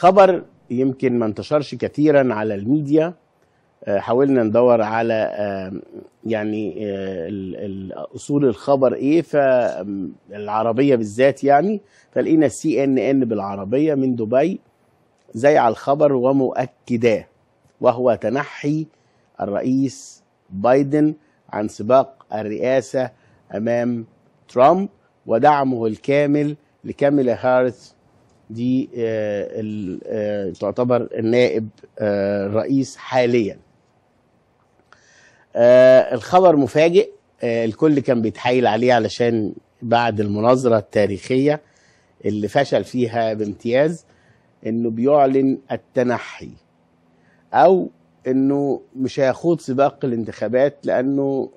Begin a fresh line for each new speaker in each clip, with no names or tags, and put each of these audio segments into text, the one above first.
خبر يمكن ما انتشرش كثيرا على الميديا آه، حاولنا ندور على يعني آه، اصول الخبر ايه فالعربيه بالذات يعني فلقينا سي ان ان بالعربيه من دبي زي على الخبر ومؤكداه وهو تنحي الرئيس بايدن عن سباق الرئاسه امام ترامب ودعمه الكامل لكاميلا هارث دي آه، آه، تعتبر النائب آه، الرئيس حاليا الخبر مفاجئ الكل كان بيتحايل عليه علشان بعد المناظرة التاريخية اللي فشل فيها بامتياز انه بيعلن التنحي او انه مش هيخوض سباق الانتخابات لانه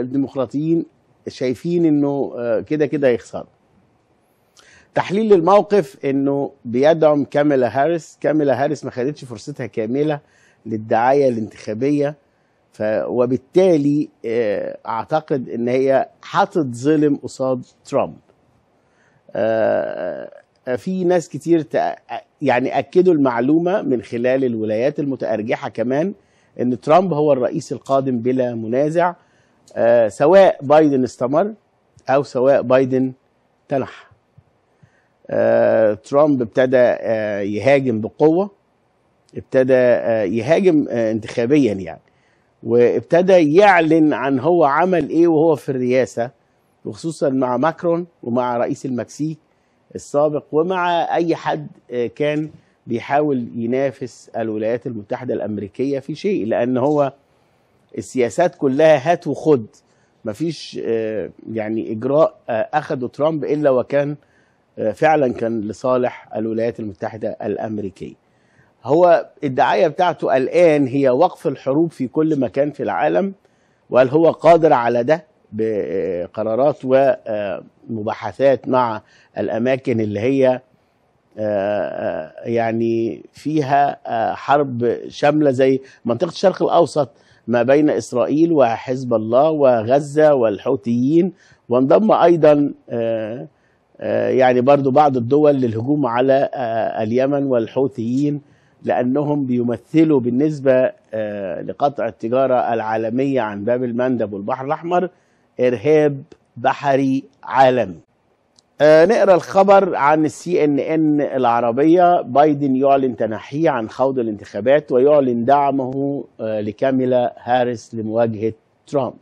الديمقراطيين شايفين انه كده كده هيخسروا تحليل الموقف انه بيدعم كاميلا هاريس كاميلا هاريس ما خدتش فرصتها كامله للدعايه الانتخابيه ف وبالتالي آه، اعتقد ان هي هتتظلم قصاد ترامب آه، آه، في ناس كتير ت... يعني اكدوا المعلومه من خلال الولايات المتارجحه كمان ان ترامب هو الرئيس القادم بلا منازع سواء بايدن استمر او سواء بايدن تنحى آه، ترامب ابتدى آه، يهاجم بقوة ابتدى آه، يهاجم انتخابيا يعني وابتدى يعلن عن هو عمل ايه وهو في الرئاسة وخصوصا مع ماكرون ومع رئيس المكسيك السابق ومع اي حد كان بيحاول ينافس الولايات المتحدة الامريكية في شيء لان هو السياسات كلها هات وخد مفيش يعني اجراء اخده ترامب الا وكان آه، فعلا كان لصالح الولايات المتحده الامريكيه. هو الدعايه بتاعته الان هي وقف الحروب في كل مكان في العالم وهل هو قادر على ده بقرارات ومباحثات مع الاماكن اللي هي آه، آه، يعني فيها حرب شامله زي منطقه الشرق الاوسط ما بين اسرائيل وحزب الله وغزه والحوثيين وانضم ايضا آه، يعني برضو بعض الدول للهجوم على آه، اليمن والحوثيين لأنهم بيمثلوا بالنسبة آه، لقطع التجارة العالمية عن باب المندب والبحر الأحمر إرهاب بحري عالمي نقرا الخبر عن السي ان ان العربيه بايدن يعلن تنحيه عن خوض الانتخابات ويعلن دعمه لكاميلا هاريس لمواجهه ترامب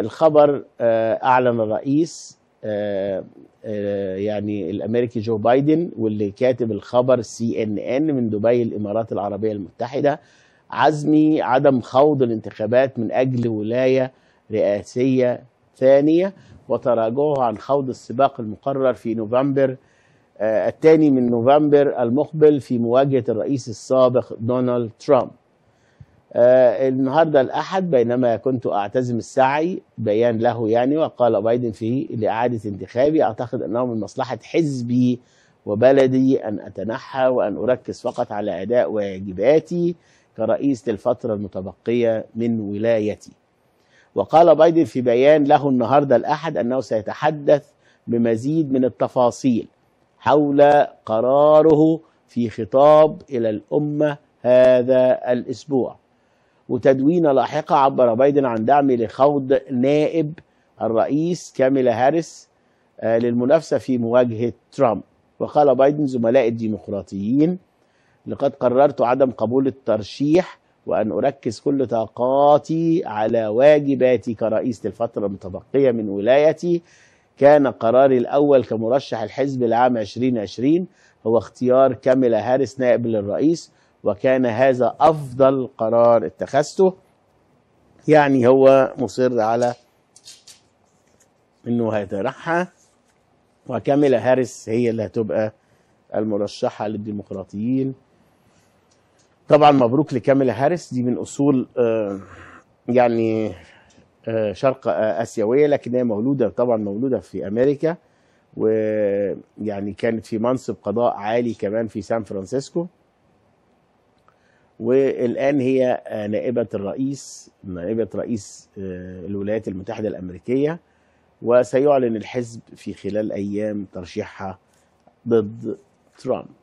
الخبر اعلن الرئيس آه، آه، يعني الامريكي جو بايدن واللي كاتب الخبر سي ان ان من دبي الامارات العربيه المتحده عزمي عدم خوض الانتخابات من اجل ولايه رئاسيه ثانيه وتراجعه عن خوض السباق المقرر في نوفمبر آه، الثاني من نوفمبر المقبل في مواجهه الرئيس السابق دونالد ترامب آه النهاردة الأحد بينما كنت أعتزم السعي بيان له يعني وقال بايدن فيه لإعادة انتخابي أعتقد أنه من مصلحة حزبي وبلدي أن أتنحى وأن أركز فقط على أداء واجباتي كرئيس للفترة المتبقية من ولايتي وقال بايدن في بيان له النهاردة الأحد أنه سيتحدث بمزيد من التفاصيل حول قراره في خطاب إلى الأمة هذا الأسبوع وتدوينة لاحقة عبر بايدن عن دعم لخوض نائب الرئيس كاميلا هاريس آه، للمنافسة في مواجهة ترامب وقال بايدن زملاء الديمقراطيين لقد قررت عدم قبول الترشيح وأن أركز كل طاقاتي على واجباتي كرئيس للفترة المتبقية من ولايتي كان قراري الأول كمرشح الحزب لعام 2020 هو اختيار كاميلا هاريس نائب للرئيس وكان هذا أفضل قرار اتخذته يعني هو مصر على أنه هيترحى وكاميلا هاريس هي اللي هتبقى المرشحة للديمقراطيين طبعا مبروك لكاميلا هاريس دي من أصول آه، يعني آه، شرق آسيوية لكن هي مولودة طبعا مولودة في أمريكا ويعني كانت في منصب قضاء عالي كمان في سان فرانسيسكو والان هي نائبه الرئيس نائبه رئيس آه، الولايات المتحده الامريكيه وسيعلن الحزب في خلال ايام ترشيحها ضد ترامب